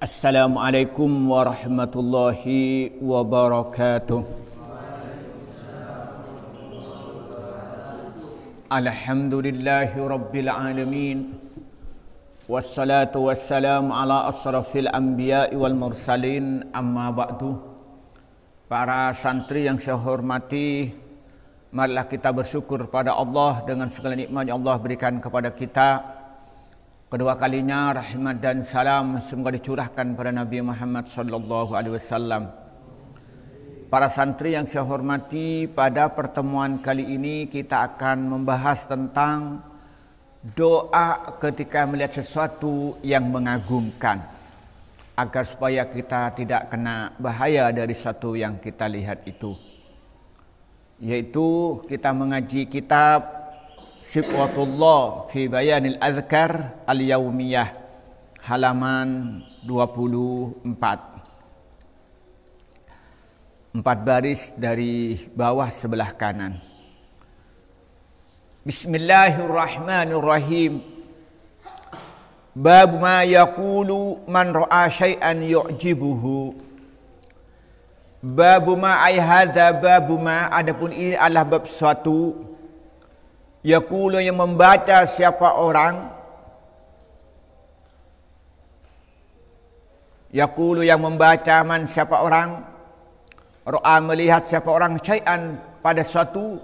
Assalamualaikum warahmatullahi wabarakatuh. Alhamdulillahi rabbil alamin. Wassalatu wassalamu ala asrafil anbiya wal mursalin amma ba'du. Para santri yang saya hormati, marilah kita bersyukur pada Allah dengan segala nikmat yang Allah berikan kepada kita. Kedua kalinya rahmat dan salam semoga dicurahkan pada Nabi Muhammad sallallahu alaihi wasallam. Para santri yang saya hormati, pada pertemuan kali ini kita akan membahas tentang doa ketika melihat sesuatu yang mengagumkan agar supaya kita tidak kena bahaya dari sesuatu yang kita lihat itu yaitu kita mengaji kitab Siqwatullah fi Bayanil Azkar Al-Yaumiyah halaman 24. Empat baris dari bawah sebelah kanan. Bismillahirrahmanirrahim. Bab ma yaqulu man ra'a syai'an yu'jibuhu. Bab ma ay hadza bab ma adapun ini adalah bab suatu Yaqulu yang membaca siapa orang Yaqulu yang membaca man siapa orang Ru'a melihat siapa orang syai'an pada suatu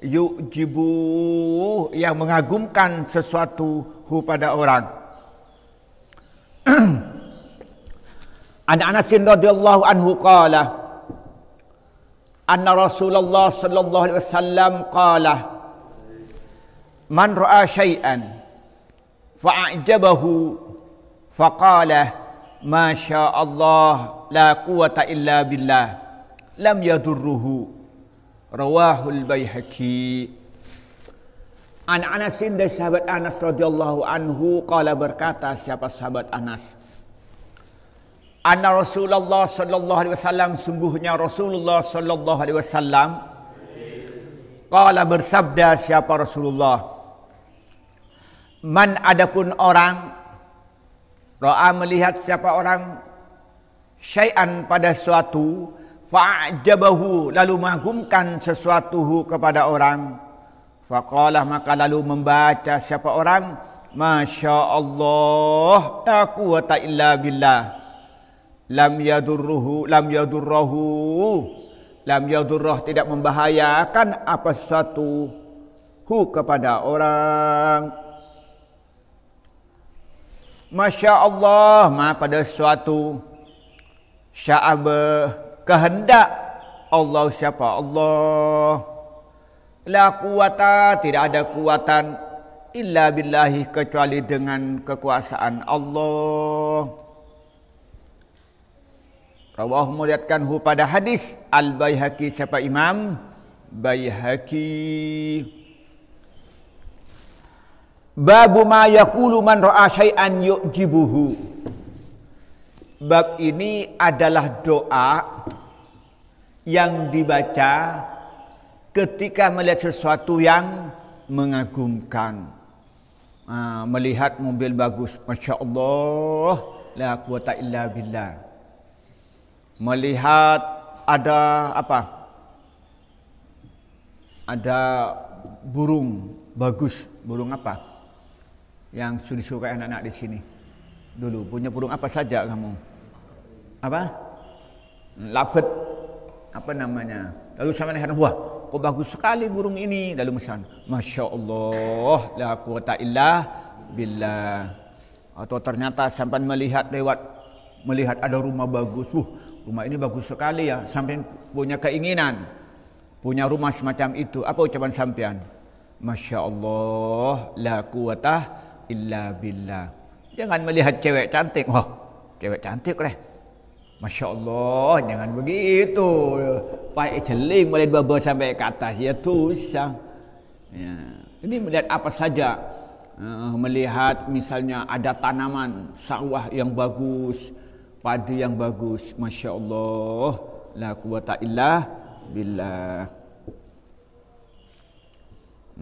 yujibu yang mengagumkan sesuatu hu pada orang. anak Anas radhiyallahu anhu qala Anna Rasulullah sallallahu alaihi wasallam kala. man ra'a syai'an fa'ajabahu faqala ma syaa Allah la quwata illa billah lam yadurruhu rawahul baihaqi An Anas dari sahabat Anas radhiyallahu anhu qala berkata siapa sahabat Anas Anna Rasulullah sallallahu alaihi wasallam sungguhnya Rasulullah sallallahu alaihi wasallam qala bersabda siapa Rasulullah man adapun orang ra'a melihat siapa orang syai'an pada suatu fa'jabahu lalu mengagumkan sesuatu kepada orang fakalah maka lalu membaca siapa orang Masya Allah la quwata illa billah lam yadurruhu lam yadurruhu lam yadurruh tidak membahayakan apa sesuatu hu kepada orang Masya Allah ma pada suatu syaab kehendak Allah siapa Allah la kuwata tidak ada kuatan illa billahi kecuali dengan kekuasaan Allah Rawahu muliatkan hu pada hadis Al-Bayhaqi siapa imam Bayhaqi Babu ma yaqulu man ra'a syai'an yu'jibuhu. Bab ini adalah doa yang dibaca ketika melihat sesuatu yang mengagumkan. melihat mobil bagus, Masya Allah, la quwata illa billah. Melihat ada apa? Ada burung bagus, burung apa? yang disukai anak-anak di sini dulu punya burung apa saja kamu apa labet apa namanya lalu sama dengan buah kok bagus sekali burung ini lalu mesan masya Allah la quwata illa billah atau ternyata sampai melihat lewat melihat ada rumah bagus uh rumah ini bagus sekali ya sampai punya keinginan punya rumah semacam itu apa ucapan sampean masya Allah la quwata illa billah. Jangan melihat cewek cantik. oh cewek cantik leh. Masya Allah, jangan begitu. Pak Celing boleh dua sampai ke atas. Ya tu, ya. Ini melihat apa saja. Uh, melihat misalnya ada tanaman, sawah yang bagus, padi yang bagus. Masya Allah. La quwata illa billah.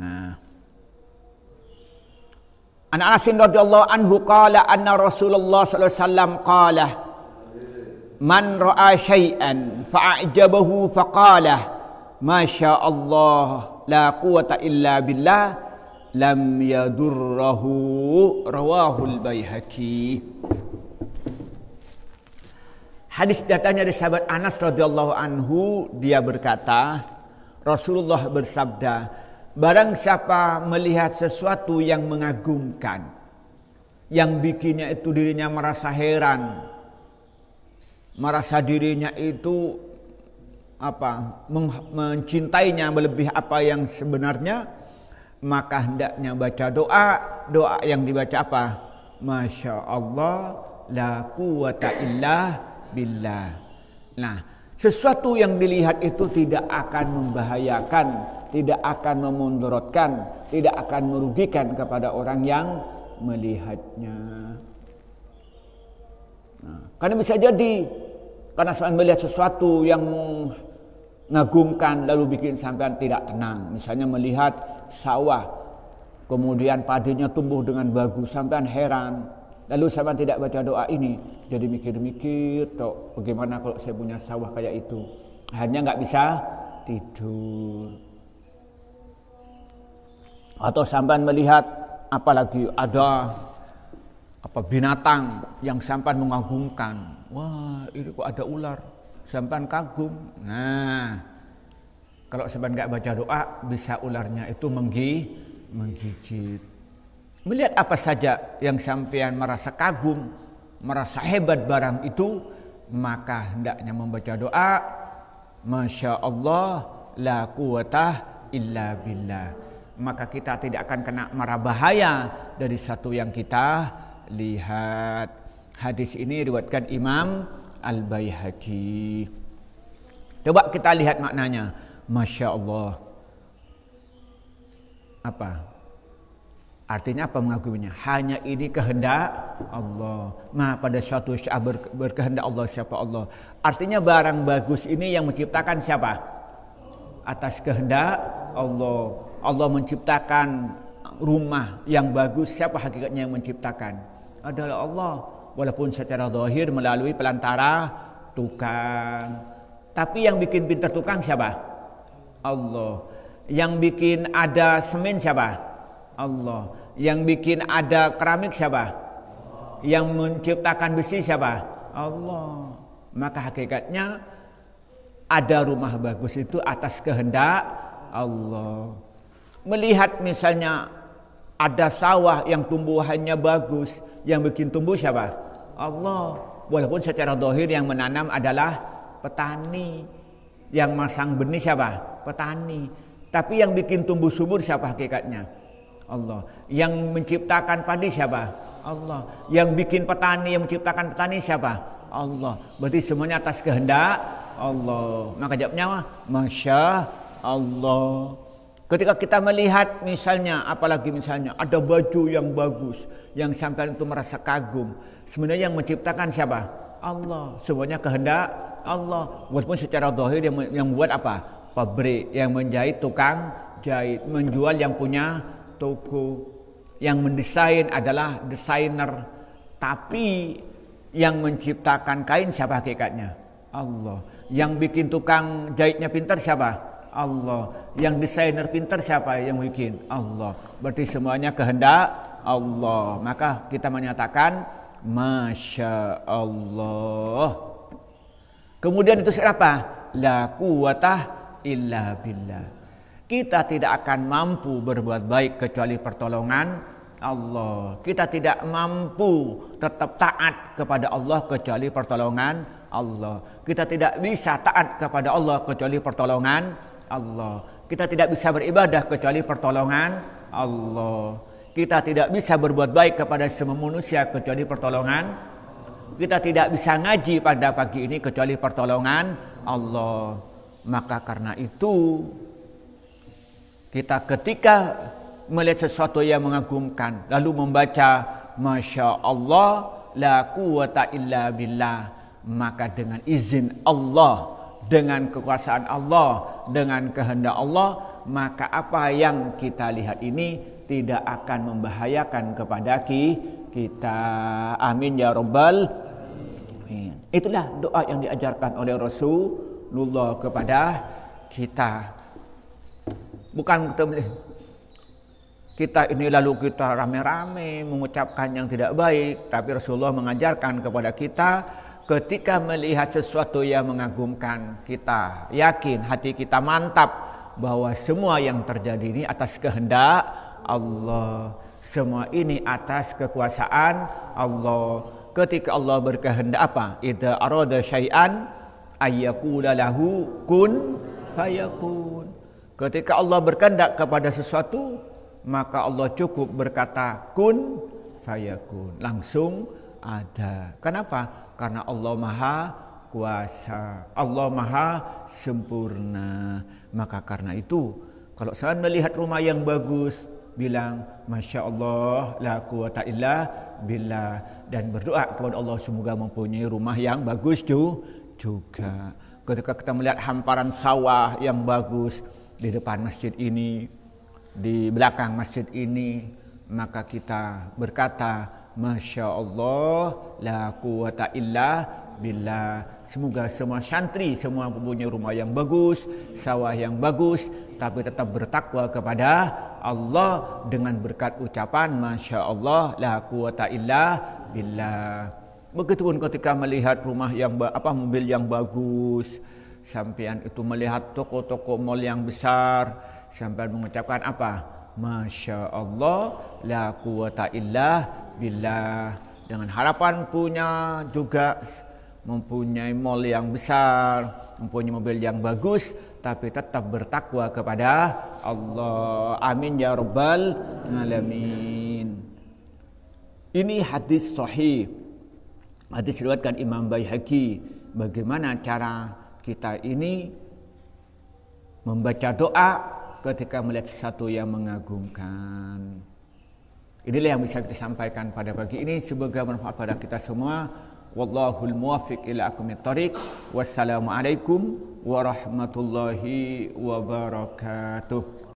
Nah. An Anas radhiyallahu anhu kata, anna Rasulullah sallallahu sallam kata, Man ra'a shay'an, fa'ajabahu faqala Masya Allah la quwata illa billah lam yadurrahu rawahu bayhaki. Hadis datangnya dari sahabat Anas radhiyallahu anhu dia berkata Rasulullah bersabda Barang siapa melihat sesuatu yang mengagumkan, yang bikinnya itu dirinya merasa heran, merasa dirinya itu apa mencintainya melebihi apa yang sebenarnya, maka hendaknya baca doa, doa yang dibaca apa? Masya Allah, la quwata illa billah. Nah, sesuatu yang dilihat itu tidak akan membahayakan tidak akan memundurkan, tidak akan merugikan kepada orang yang melihatnya. Nah, karena bisa jadi karena sampean melihat sesuatu yang mengagumkan lalu bikin sampean tidak tenang. Misalnya melihat sawah kemudian padinya tumbuh dengan bagus sampean heran. Lalu sampean tidak baca doa ini jadi mikir-mikir tok bagaimana kalau saya punya sawah kayak itu. Hanya nggak bisa tidur. Atau sampan melihat apalagi ada apa binatang yang sampan mengagumkan. Wah, ini kok ada ular. Sampan kagum. Nah, kalau sampan nggak baca doa, bisa ularnya itu menggi, menggigit. Melihat apa saja yang sampean merasa kagum, merasa hebat barang itu, maka hendaknya membaca doa. Masya Allah, la quwata illa billah maka kita tidak akan kena mara bahaya dari satu yang kita lihat. Hadis ini riwayatkan Imam Al-Baihaqi. Coba kita lihat maknanya. Masya Allah. Apa? Artinya apa mengaguminya? Hanya ini kehendak Allah. Nah pada suatu saat berkehendak Allah siapa Allah. Artinya barang bagus ini yang menciptakan siapa? Atas kehendak Allah Allah menciptakan rumah yang bagus siapa hakikatnya yang menciptakan adalah Allah walaupun secara zahir melalui pelantara tukang tapi yang bikin pintar tukang siapa Allah yang bikin ada semen siapa Allah yang bikin ada keramik siapa yang menciptakan besi siapa Allah maka hakikatnya ada rumah bagus itu atas kehendak Allah melihat misalnya ada sawah yang tumbuhannya bagus, yang bikin tumbuh siapa? Allah. Walaupun secara dohir yang menanam adalah petani, yang masang benih siapa? Petani. Tapi yang bikin tumbuh subur siapa hakikatnya? Allah. Yang menciptakan padi siapa? Allah. Yang bikin petani, yang menciptakan petani siapa? Allah. Berarti semuanya atas kehendak Allah. Maka jawabnya, Masya Allah. Ketika kita melihat misalnya, apalagi misalnya ada baju yang bagus, yang sampai itu merasa kagum. Sebenarnya yang menciptakan siapa? Allah. Semuanya kehendak Allah. Walaupun secara dohir yang, yang buat apa? Pabrik, yang menjahit tukang jahit, menjual yang punya toko. Yang mendesain adalah desainer. Tapi yang menciptakan kain siapa hakikatnya? Allah. Yang bikin tukang jahitnya pintar siapa? Allah. Yang desainer pinter siapa yang bikin? Allah. Berarti semuanya kehendak Allah. Maka kita menyatakan Masya Allah. Kemudian itu siapa? La quwata illa billah. Kita tidak akan mampu berbuat baik kecuali pertolongan Allah. Kita tidak mampu tetap taat kepada Allah kecuali pertolongan Allah. Kita tidak bisa taat kepada Allah kecuali pertolongan Allah. Kita tidak bisa beribadah kecuali pertolongan Allah. Kita tidak bisa berbuat baik kepada semua manusia kecuali pertolongan. Kita tidak bisa ngaji pada pagi ini kecuali pertolongan Allah. Maka karena itu kita ketika melihat sesuatu yang mengagumkan lalu membaca Masya Allah la quwata illa billah maka dengan izin Allah dengan kekuasaan Allah, dengan kehendak Allah, maka apa yang kita lihat ini tidak akan membahayakan kepada kita. Amin ya rabbal alamin. Itulah doa yang diajarkan oleh Rasulullah kepada kita. Bukan kita kita ini lalu kita rame-rame mengucapkan yang tidak baik, tapi Rasulullah mengajarkan kepada kita ketika melihat sesuatu yang mengagumkan kita yakin hati kita mantap bahwa semua yang terjadi ini atas kehendak Allah semua ini atas kekuasaan Allah ketika Allah berkehendak apa idza arada syai'an ayyakula lahu kun fayakun ketika Allah berkehendak kepada sesuatu maka Allah cukup berkata kun fayakun langsung ada. Kenapa? Karena Allah Maha Kuasa, Allah Maha Sempurna. Maka karena itu, kalau saya melihat rumah yang bagus, bilang Masya Allah la quwata illa bila dan berdoa kepada Allah semoga mempunyai rumah yang bagus juga ketika kita melihat hamparan sawah yang bagus di depan masjid ini di belakang masjid ini maka kita berkata Masya Allah La quwata illa Bila Semoga semua santri Semua mempunyai rumah yang bagus Sawah yang bagus Tapi tetap bertakwa kepada Allah Dengan berkat ucapan Masya Allah La quwata illa Bila Begitu pun ketika melihat rumah yang apa mobil yang bagus, sampean itu melihat toko-toko mall yang besar, sampean mengucapkan apa? Masya Allah, la quwata illa billah. Dengan harapan punya juga mempunyai mall yang besar, mempunyai mobil yang bagus, tapi tetap bertakwa kepada Allah. Amin ya rabbal alamin. Ini hadis sahih. Hadis riwayatkan Imam Baihaqi. Bagaimana cara kita ini membaca doa ketika melihat sesuatu yang mengagumkan. Inilah yang bisa kita sampaikan pada pagi ini. Semoga bermanfaat pada kita semua. Wallahul muwafiq ila akumit tariq. Wassalamualaikum warahmatullahi wabarakatuh.